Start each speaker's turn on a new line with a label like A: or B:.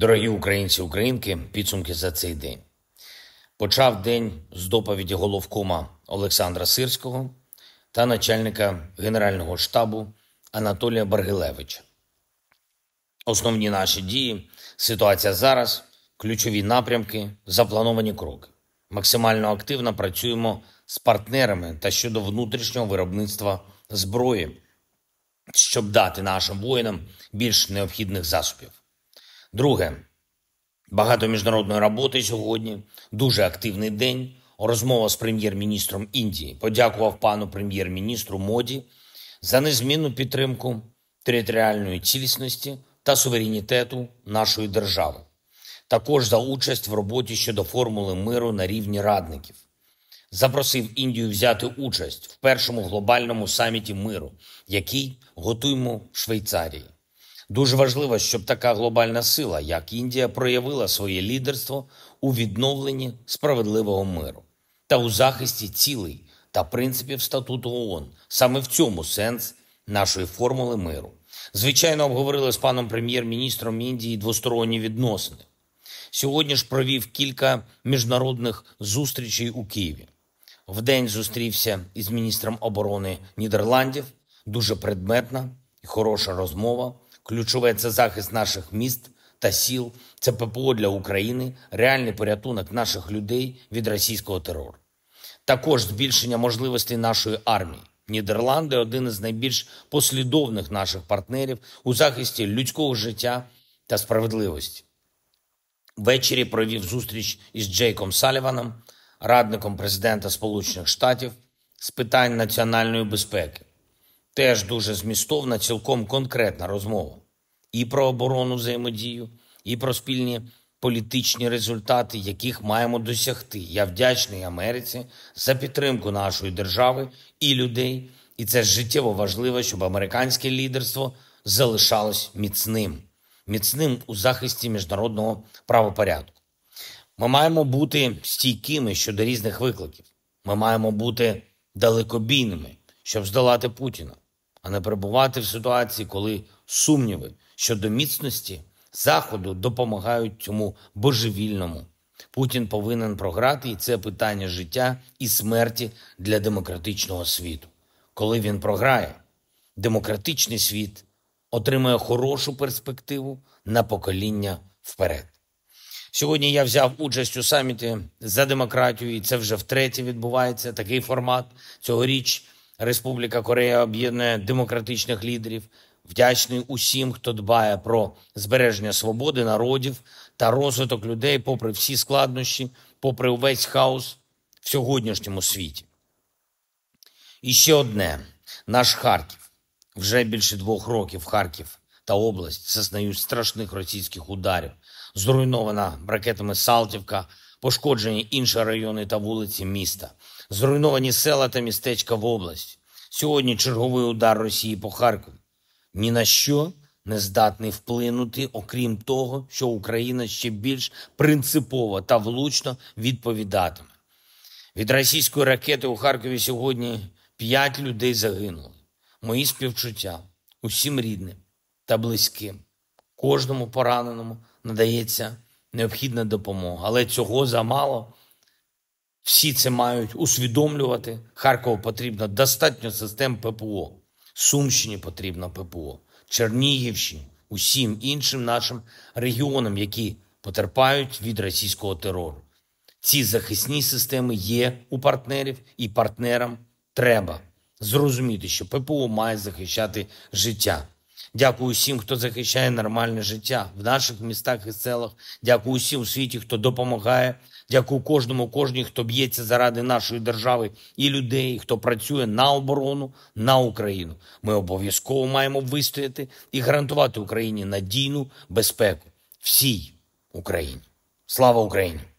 A: Дорогі українці українки, підсумки за цей день. Почав день з доповіді головкома Олександра Сирського та начальника Генерального штабу Анатолія Баргилевича. Основні наші дії, ситуація зараз, ключові напрямки, заплановані кроки. Максимально активно працюємо з партнерами та щодо внутрішнього виробництва зброї, щоб дати нашим воїнам більш необхідних засобів. Друге, багато міжнародної роботи сьогодні. Дуже активний день. Розмова з прем'єр-міністром Індії. Подякував пану прем'єр-міністру Моді за незмінну підтримку територіальної цілісності та суверенітету нашої держави. Також за участь в роботі щодо формули миру на рівні радників. Запросив Індію взяти участь в першому глобальному саміті миру, який готуємо в Швейцарії. Дуже важливо, щоб така глобальна сила, як Індія, проявила своє лідерство у відновленні справедливого миру та у захисті цілей та принципів статуту ООН. Саме в цьому сенс нашої формули миру. Звичайно, обговорили з паном прем'єр-міністром Індії двосторонні відносини. Сьогодні ж провів кілька міжнародних зустрічей у Києві. Вдень зустрівся із міністром оборони Нідерландів. Дуже предметна і хороша розмова. Ключове це захист наших міст та сіл, це ППО для України, реальний порятунок наших людей від російського терору. Також збільшення можливостей нашої армії. Нідерланди один із найбільш послідовних наших партнерів у захисті людського життя та справедливості. Ввечері провів зустріч із Джейком Саліваном, радником президента Сполучених Штатів з питань національної безпеки. Теж дуже змістовна, цілком конкретна розмова і про оборону взаємодію, і про спільні політичні результати, яких маємо досягти. Я вдячний Америці за підтримку нашої держави і людей. І це життєво важливо, щоб американське лідерство залишалось міцним, міцним у захисті міжнародного правопорядку. Ми маємо бути стійкими щодо різних викликів. Ми маємо бути далекобійними, щоб здолати Путіна, а не перебувати в ситуації, коли сумніви щодо міцності Заходу допомагають цьому божевільному. Путін повинен програти, і це питання життя і смерті для демократичного світу. Коли він програє, демократичний світ отримає хорошу перспективу на покоління вперед. Сьогодні я взяв участь у саміті за демократію, і це вже втретє відбувається такий формат. Цьогоріч Республіка Корея об'єднує демократичних лідерів Вдячний усім, хто дбає про збереження свободи народів та розвиток людей, попри всі складнощі, попри увесь хаос в сьогоднішньому світі. І ще одне: наш Харків вже більше двох років Харків та область зазнають страшних російських ударів, зруйнована ракетами Салтівка, пошкоджені інші райони та вулиці міста, зруйновані села та містечка в область. Сьогодні черговий удар Росії по Харкові ні на що не здатний вплинути, окрім того, що Україна ще більш принципово та влучно відповідатиме. Від російської ракети у Харкові сьогодні п'ять людей загинули. Мої співчуття усім рідним та близьким. Кожному пораненому надається необхідна допомога, але цього замало. Всі це мають усвідомлювати. Харкову потрібно достатньо систем ППО. Сумщині потрібно ППО, Чернігівщині, усім іншим нашим регіонам, які потерпають від російського терору. Ці захисні системи є у партнерів, і партнерам треба зрозуміти, що ППО має захищати життя. Дякую усім, хто захищає нормальне життя в наших містах і селах. Дякую усім у світі, хто допомагає Дякую кожному, кожній, хто б'ється заради нашої держави і людей, хто працює на оборону, на Україну. Ми обов'язково маємо вистояти і гарантувати Україні надійну безпеку всій Україні. Слава Україні!